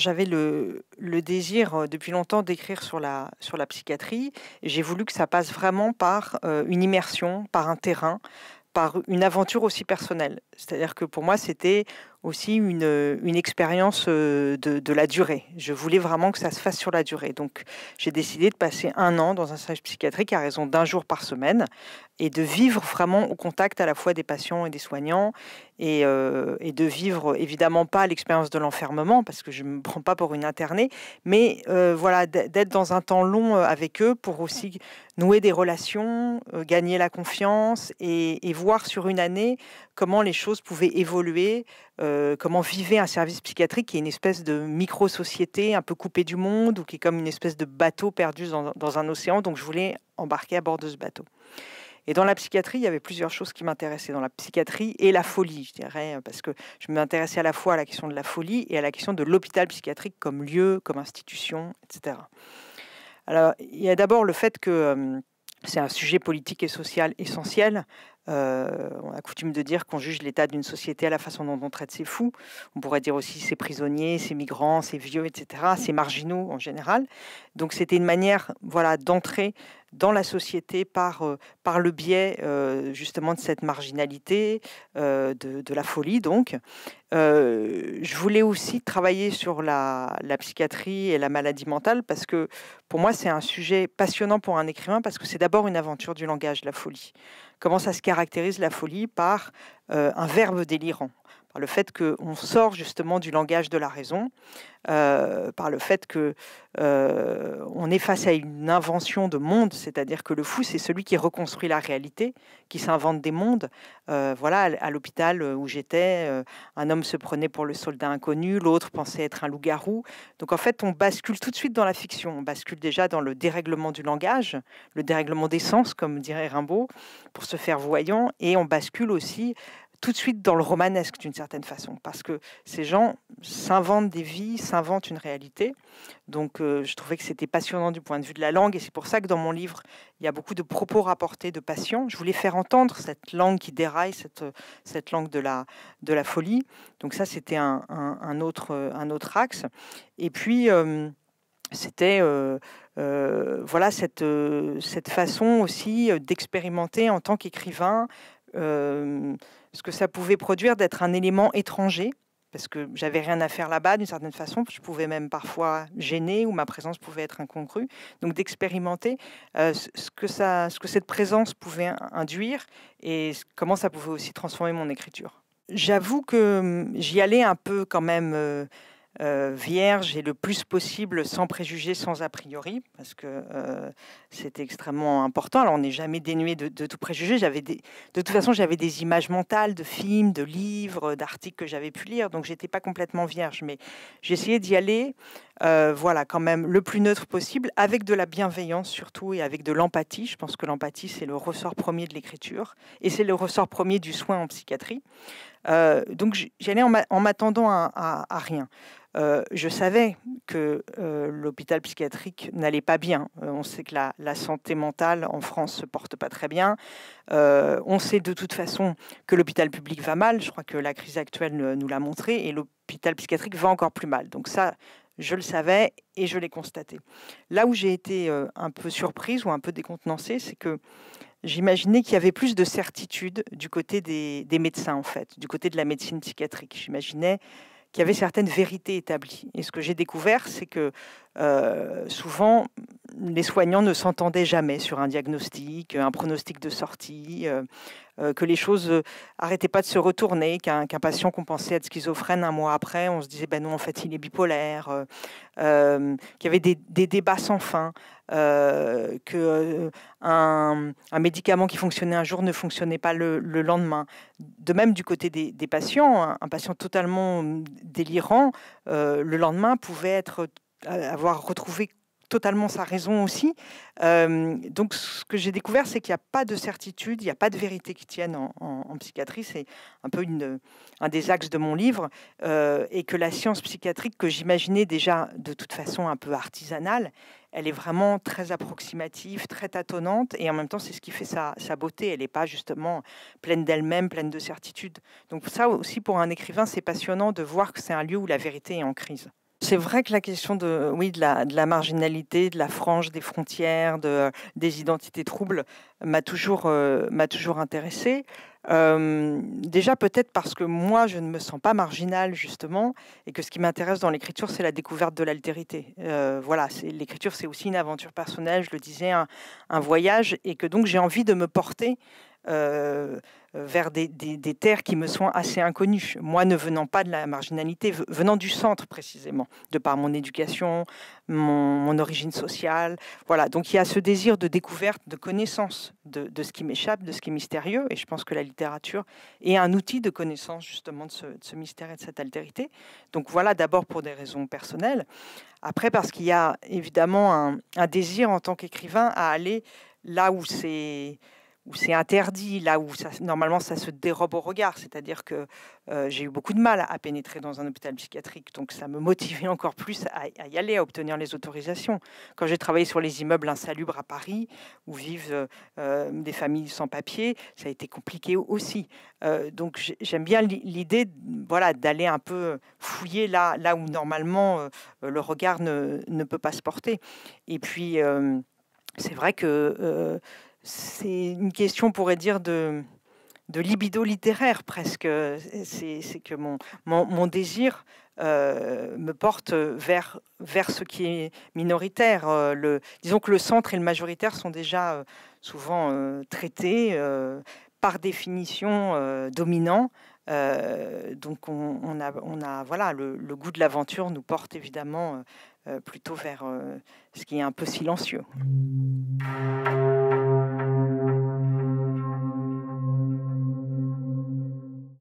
J'avais le, désir euh, depuis longtemps d'écrire sur la, sur la psychiatrie j'ai voulu que ça passe vraiment par euh, une immersion, par un terrain, par une aventure aussi personnelle. C'est-à-dire que pour moi, c'était aussi une, une expérience euh, de, de, la durée. Je voulais vraiment que ça se fasse sur la durée. Donc j'ai décidé de passer un an dans un service psychiatrique à raison d'un jour par semaine et de vivre vraiment au contact à la fois des patients et des soignants et, euh, et de vivre évidemment pas l'expérience de l'enfermement parce que je ne me prends pas pour une internée, mais euh, voilà d'être dans un temps long avec eux pour aussi nouer des relations, gagner la confiance et, et voir sur une année comment les choses pouvaient évoluer, euh, comment vivait un service psychiatrique qui est une espèce de micro-société un peu coupée du monde ou qui est comme une espèce de bateau perdu dans, un océan. Donc je voulais embarquer à bord de ce bateau. Et dans la psychiatrie, il y avait plusieurs choses qui m'intéressaient. Dans la psychiatrie et la folie, je dirais, parce que je m'intéressais à la fois à la question de la folie et à la question de l'hôpital psychiatrique comme lieu, comme institution, etc. Alors, il y a d'abord le fait que euh, c'est un sujet politique et social essentiel. Euh, on a coutume de dire qu'on juge l'état d'une société à la façon dont on traite ses fous. On pourrait dire aussi ses prisonniers, ses migrants, ses vieux, etc., ses marginaux en général. Donc c'était une manière voilà, d'entrer dans la société par, euh, par le biais euh, justement de cette marginalité, euh, de, de, la folie donc. je voulais aussi travailler sur la, la psychiatrie et la maladie mentale parce que pour moi c'est un sujet passionnant pour un écrivain parce que c'est d'abord une aventure du langage, la folie. Comment ça se caractérise la folie par euh, un verbe délirant par le fait qu'on sort justement du langage de la raison, euh, par le fait que euh, on est face à une invention de monde, c'est-à-dire que le fou, c'est celui qui reconstruit la réalité, qui s'invente des mondes. voilà, à l'hôpital où j'étais, un homme se prenait pour le soldat inconnu, l'autre pensait être un loup-garou. Donc en fait, on bascule tout de suite dans la fiction, on bascule déjà dans le dérèglement du langage, le dérèglement des sens, comme dirait Rimbaud, pour se faire voyant, et on bascule aussi tout de suite dans le romanesque d'une certaine façon, parce que ces gens s'inventent des vies, s'inventent une réalité. Donc euh, je trouvais que c'était passionnant du point de vue de la langue, et c'est pour ça que dans mon livre, il y a beaucoup de propos rapportés de passion. Je voulais faire entendre cette langue qui déraille, cette, cette langue de la, de la folie. Donc ça, c'était un, un, autre, un autre axe. Et puis... Euh, c'était euh, voilà cette, cette façon aussi d'expérimenter en tant qu'écrivain ce que ça pouvait produire d'être un élément étranger, parce que j'avais rien à faire là-bas d'une certaine façon, je pouvais même parfois gêner ou ma présence pouvait être incongrue. Donc d'expérimenter euh, ce, que cette présence pouvait induire et comment ça pouvait aussi transformer mon écriture. J'avoue que hum, j'y allais un peu quand même. Euh, euh, vierge et le plus possible sans préjugés, sans a priori, parce que euh, c'est c'était extrêmement important. Alors on n'est jamais dénué de, tout préjugé. J'avais de toute façon j'avais des images mentales de films, de livres, d'articles que j'avais pu lire, donc j'étais pas complètement vierge, mais j'essayais d'y aller, euh, voilà, quand même le plus neutre possible, avec de la bienveillance surtout et avec de l'empathie. Je pense que l'empathie c'est le ressort premier de l'écriture et c'est le ressort premier du soin en psychiatrie. Euh, donc j'allais en m'attendant à, rien. Euh, je savais que euh, l'hôpital psychiatrique n'allait pas bien. on sait que la, la, santé mentale en France se porte pas très bien. on sait de toute façon que l'hôpital public va mal. Je crois que la crise actuelle nous l'a montré et l'hôpital psychiatrique va encore plus mal. Donc ça, je le savais et je l'ai constaté. Là où j'ai été un peu surprise ou un peu décontenancée, c'est que J'imaginais qu'il y avait plus de certitude du côté des, médecins, en fait, du côté de la médecine psychiatrique. J'imaginais qu'il y avait certaines vérités établies. Et ce que j'ai découvert, c'est que euh, souvent, les soignants ne s'entendaient jamais sur un diagnostic, un pronostic de sortie, euh, euh, que les choses n'arrêtaient euh, arrêtaient pas de se retourner, qu'un patient qu'on pensait être schizophrène un mois après, on se disait ben non en fait il est bipolaire, qu'il y avait des, débats sans fin, que un, médicament qui fonctionnait un jour ne fonctionnait pas le, lendemain. De même du côté des, patients, un, patient totalement délirant le lendemain pouvait être avoir retrouvé totalement sa raison aussi. Euh, donc, ce que j'ai découvert, c'est qu'il n'y a pas de certitude, il n'y a pas de vérité qui tienne en, psychiatrie. C'est un peu un des axes de mon livre. Euh, et que la science psychiatrique, que j'imaginais déjà de toute façon un peu artisanale, elle est vraiment très approximative, très tâtonnante, et en même temps, c'est ce qui fait sa, beauté. Elle n'est pas justement pleine d'elle-même, pleine de certitude. Donc ça aussi, pour un écrivain, c'est passionnant de voir que c'est un lieu où la vérité est en crise. C'est vrai que la question de, oui, de la, de la, marginalité, de la frange des frontières, de, des identités troubles m'a toujours, euh, toujours intéressée. Euh, déjà peut-être parce que moi je ne me sens pas marginale justement et que ce qui m'intéresse dans l'écriture c'est la découverte de l'altérité. Euh, voilà, l'écriture c'est aussi une aventure personnelle, je le disais, un, un voyage et que donc j'ai envie de me porter euh, vers des, terres qui me sont assez inconnues. Moi, ne venant pas de la marginalité, venant du centre précisément, de par mon éducation, mon, origine sociale. Voilà, donc il y a ce désir de découverte, de connaissance de, ce qui m'échappe, de ce qui est mystérieux. Et je pense que la littérature est un outil de connaissance justement de ce, mystère et de cette altérité. Donc voilà, d'abord pour des raisons personnelles. Après, parce qu'il y a évidemment un, un désir en tant qu'écrivain à aller là où c'est où c'est interdit, là où ça, normalement ça se dérobe au regard. C'est-à-dire que euh, j'ai eu beaucoup de mal à pénétrer dans un hôpital psychiatrique, donc ça me motivait encore plus à, y aller, à obtenir les autorisations. Quand j'ai travaillé sur les immeubles insalubres à Paris, où vivent euh, euh, des familles sans papier, ça a été compliqué aussi. donc j'aime bien l'idée voilà, d'aller un peu fouiller là, où normalement le regard ne, peut pas se porter. Et puis c'est vrai que c'est une question, on pourrait dire, de, de libido littéraire presque. C'est que mon, mon, désir euh, me porte vers, vers ce qui est minoritaire. Euh, le, disons que le centre et le majoritaire sont déjà euh, souvent traités par définition dominant. donc on, a, on a voilà le goût de l'aventure nous porte évidemment plutôt vers ce qui est un peu silencieux.